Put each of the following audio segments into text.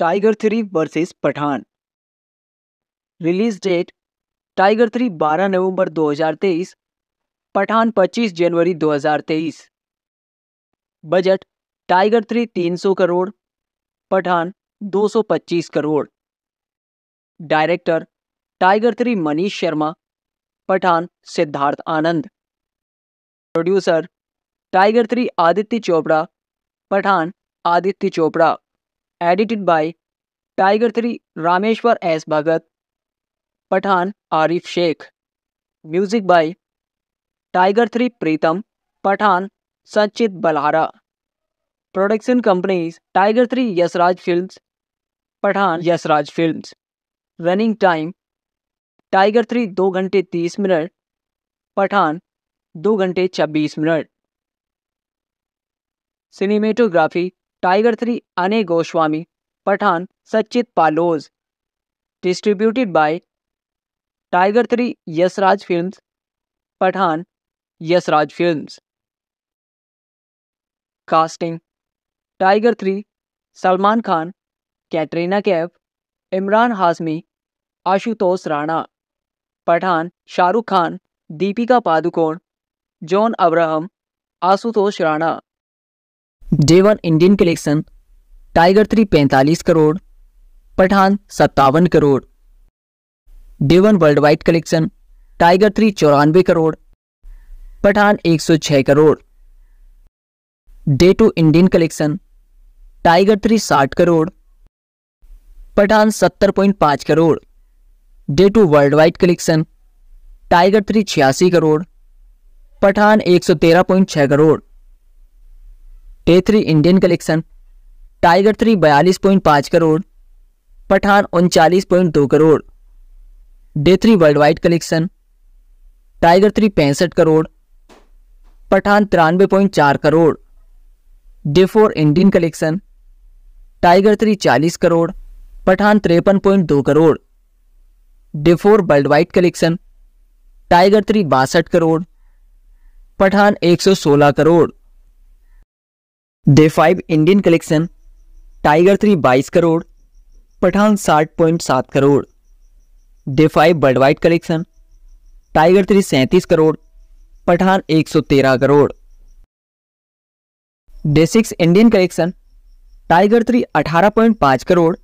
tiger three versus Pathan release date Tiger three 12 नवंबर 2023 पठान 25 जनवरी 2023 budget Tiger three 300 crore Pathan 225 crore director Tiger three Manish Sharma Pathan Siddharth Anand producer Tiger three Aditya Chopra Pathan Aditya Chopra edited by Tiger three Rameshwar S Bhagat Pathan Arif Shaikh music by Tiger three Pritam Pathan Sachit Balhara production companies Tiger three Yashraj Films Pathan Yashraj Films running time Tiger three दो घंटे तीस minute Pathan दो घंटे छब्बीस minute cinematography Tiger three Anay Goswami Pathan Sachit Paulose distributed by Tiger three Yashraj Films Pathan Yashraj Films casting Tiger three Salman Khan Katrina Kaif Emraan Hashmi Ashutosh Rana Pathan Shahrukh Khan Deepika Padukone John Abraham Ashutosh Rana day one Indian collection Tiger three पैंतालीस करोड़ पठान सत्तावन crore day one world wide collection Tiger three चौरानवे करोड़ पठान एक सौ छह crore day two Indian collection Tiger three साठ करोड़ पठान सत्तर point पांच crore day two world wide collection Tiger three छियासी करोड़ पठान एक सौ तेरह पॉइंट छह crore day three Indian collection Tiger three बयालीस पॉइंट पाँच करोड़ पठान उनचालीस पॉइंट दो crore day three world wide collection Tiger three पैंसठ करोड़ पठान तिरानवे पॉइंट चार crore day four Indian collection Tiger three चालीस करोड़ पठान तिरपन पॉइंट दो crore day four world wide collection Tiger three बासठ करोड़ पठान एक सौ सोलह crore day five Indian collection Tiger three बाईस करोड़ पठान साठ पॉइंट सात crore day five world wide collection Tiger three सैंतीस करोड़ पठान एक सौ तेरह crore day six Indian collection Tiger three अठारह पॉइंट पाँच करोड़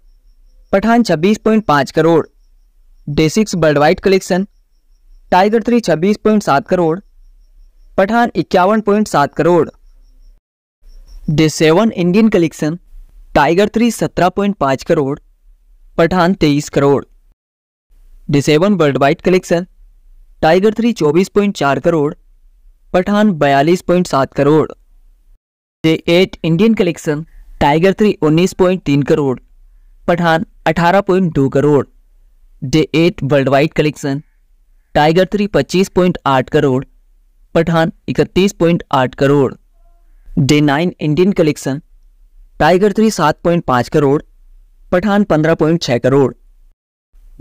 पठान छब्बीस पॉइंट पाँच crore day six world wide collection Tiger three छब्बीस पॉइंट सात करोड़ पठान इक्यावन पॉइंट सात crore day seven Indian collection Tiger three सत्रह पॉइंट पाँच करोड़ पठान तेईस crore day seven world wide collection Tiger three चौबीस पॉइंट चार करोड़ पठान बयालीस पॉइंट सात crore day eight Indian collection Tiger three उन्नीस पॉइंट तीन करोड़ पठान अठारह पॉइंट दो crore day eight world wide collection Tiger three पच्चीस पॉइंट आठ करोड़ पठान इकतीस पॉइंट आठ crore day nine Indian collection Tiger three सात पॉइंट पाँच करोड़ पठान पंद्रह पॉइंट छः crore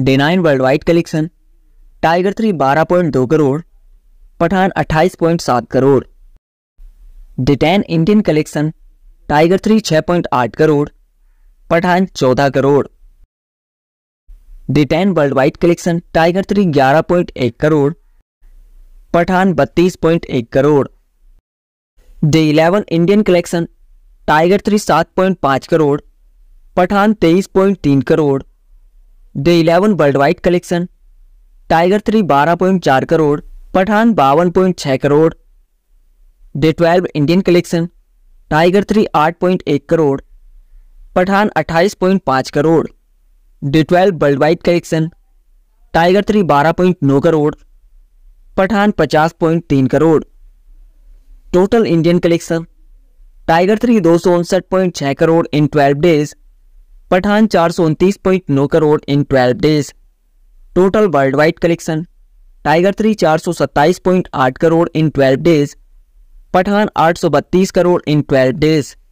day nine world wide collection Tiger three बारह पॉइंट दो करोड़ पठान अट्ठाईस पॉइंट सात crore day ten Indian collection Tiger three छः पॉइंट आठ करोड़ पठान चौदह crore day ten world wide collection Tiger three ग्यारह पॉइंट एक करोड़ पठान बत्तीस पॉइंट एक crore day eleven Indian collection Tiger three सात पॉइंट पाँच करोड़ पठान तेईस पॉइंट तीन crore day eleven world wide collection Tiger three बारह पॉइंट चार करोड़ पठान बावन पॉइंट छः crore day twelve Indian collection Tiger three आठ पॉइंट एक करोड़ पठान अट्ठाईस पॉइंट पाँच crore day twelve world wide collection Tiger three बारह पॉइंट नौ करोड़ पठान पचास पॉइंट तीन crore total Indian collection Tiger three दो सौ उनसठ पॉइंट छः crore in twelve days Pathan चार सौ उनतीस पॉइंट नौ crore in twelve days total world wide collection Tiger three चार सौ सत्ताईस पॉइंट आठ crore in twelve days Pathan आठ सौ बत्तीस करोड़ इन ट्वेल्व डेज